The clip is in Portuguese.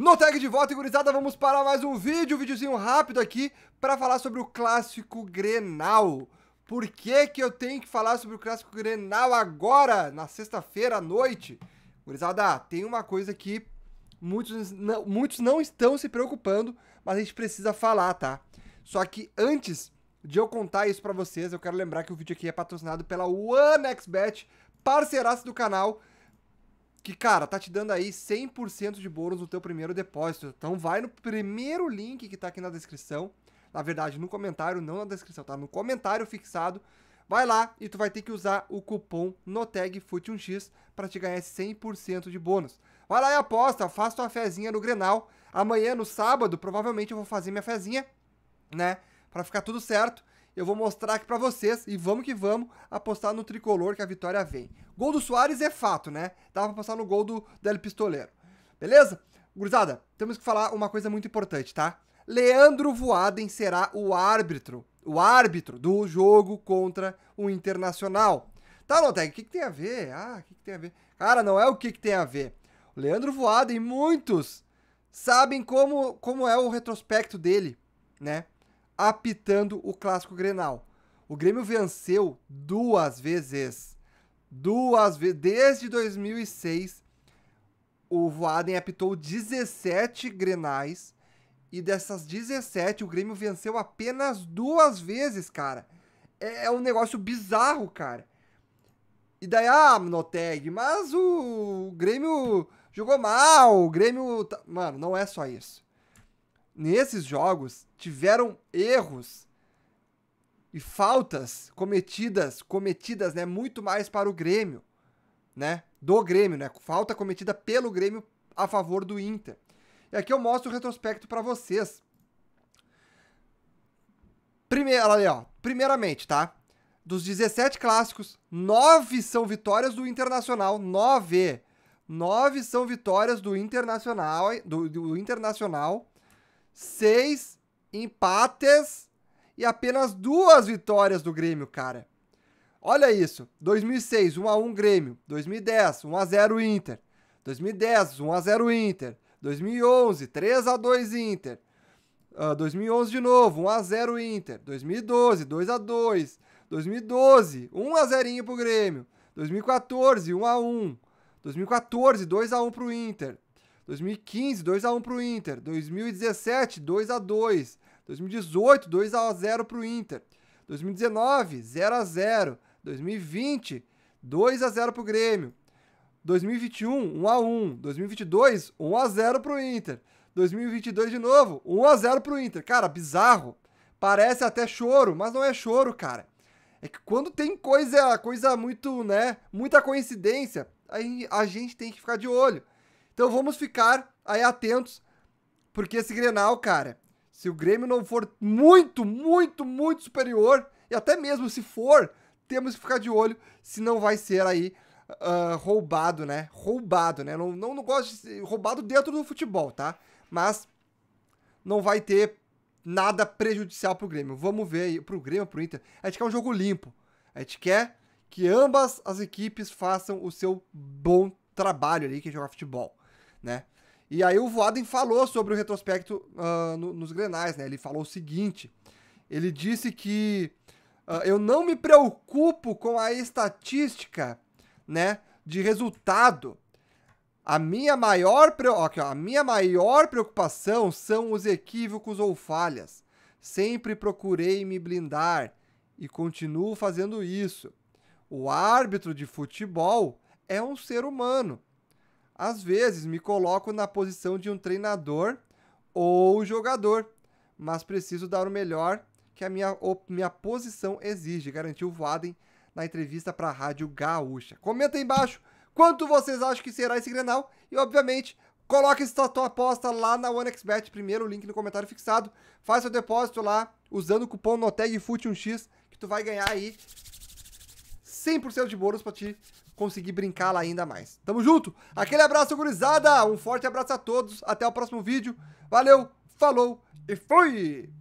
No tag de volta, gurizada, vamos para mais um vídeo, um videozinho rápido aqui para falar sobre o clássico Grenal. Por que que eu tenho que falar sobre o clássico Grenal agora, na sexta-feira à noite? Gurizada, tem uma coisa que muitos não, muitos não estão se preocupando, mas a gente precisa falar, tá? Só que antes de eu contar isso para vocês, eu quero lembrar que o vídeo aqui é patrocinado pela OneXBet, parceiraça do canal, que, cara, tá te dando aí 100% de bônus no teu primeiro depósito. Então vai no primeiro link que tá aqui na descrição. Na verdade, no comentário, não na descrição, tá? No comentário fixado. Vai lá e tu vai ter que usar o cupom NOTEG FUT1X para te ganhar 100% de bônus. Vai lá e aposta, faz tua fezinha no Grenal. Amanhã, no sábado, provavelmente eu vou fazer minha fezinha, né? Para ficar tudo certo eu vou mostrar aqui para vocês e vamos que vamos apostar no tricolor que a vitória vem. Gol do Soares é fato, né? Dava pra apostar no gol do Del Pistoleiro. Beleza? Gurizada, temos que falar uma coisa muito importante, tá? Leandro Voaden será o árbitro, o árbitro do jogo contra o Internacional. Tá, Lotec, o que, que, tem a ver? Ah, o que, que, tem a ver? Cara, não é o que, que tem a ver. O Leandro Voaden, muitos sabem como, como é o retrospecto dele, né? apitando o clássico Grenal. O Grêmio venceu duas vezes. Duas vezes. Desde 2006, o Voaden apitou 17 Grenais. E dessas 17, o Grêmio venceu apenas duas vezes, cara. É, é um negócio bizarro, cara. E daí, ah, Noteg, mas o, o Grêmio jogou mal, o Grêmio. Tá, mano, não é só isso nesses jogos tiveram erros e faltas cometidas, cometidas, né, muito mais para o Grêmio, né? Do Grêmio, né? Falta cometida pelo Grêmio a favor do Inter. E aqui eu mostro o retrospecto para vocês. Primeiro, ali, ó. Primeiramente, tá? Dos 17 clássicos, 9 são vitórias do Internacional, 9. 9 são vitórias do Internacional, do, do Internacional seis empates e apenas duas vitórias do Grêmio, cara. Olha isso. 2006, 1 a 1 Grêmio. 2010, 1 a 0 Inter. 2010, 1 a 0 Inter. 2011, 3 a 2 Inter. Uh, ah, 2011 de novo, 1 a 0 Inter. 2012, 2 a 2. 2012, 1 a 0 pro Grêmio. 2014, 1 a 1. 2014, 2 a 1 pro Inter. 2015, 2x1 para o Inter. 2017, 2x2. 2018, 2x0 para o Inter. 2019, 0x0. 2020, 2x0 para o Grêmio. 2021, 1x1. 2022, 1x0 para o Inter. 2022 de novo, 1x0 para o Inter. Cara, bizarro. Parece até choro, mas não é choro, cara. É que quando tem coisa, coisa muito, né, muita coincidência, aí a gente tem que ficar de olho. Então vamos ficar aí atentos, porque esse Grenal, cara, se o Grêmio não for muito, muito, muito superior, e até mesmo se for, temos que ficar de olho se não vai ser aí uh, roubado, né? Roubado, né? Não, não, não gosto de ser roubado dentro do futebol, tá? Mas não vai ter nada prejudicial pro Grêmio. Vamos ver aí, pro Grêmio, pro Inter. A gente quer um jogo limpo. A gente quer que ambas as equipes façam o seu bom trabalho ali, que é jogar futebol né? E aí o Voaden falou sobre o retrospecto uh, no, nos Grenais, né? Ele falou o seguinte, ele disse que uh, eu não me preocupo com a estatística, né, de resultado. A minha maior, okay, a minha maior preocupação são os equívocos ou falhas. Sempre procurei me blindar e continuo fazendo isso. O árbitro de futebol é um ser humano às vezes me coloco na posição de um treinador ou jogador, mas preciso dar o melhor que a minha, minha posição exige, garantiu Vaden na entrevista para a Rádio Gaúcha. Comenta aí embaixo quanto vocês acham que será esse Grenal e, obviamente, coloque essa tua aposta lá na OneXBet, primeiro link no comentário fixado, faz seu depósito lá usando o cupom NOTEGFUT1X que tu vai ganhar aí 100% de bônus para ti conseguir brincar lá ainda mais. Tamo junto? Aquele abraço, gurizada! Um forte abraço a todos, até o próximo vídeo. Valeu, falou e fui!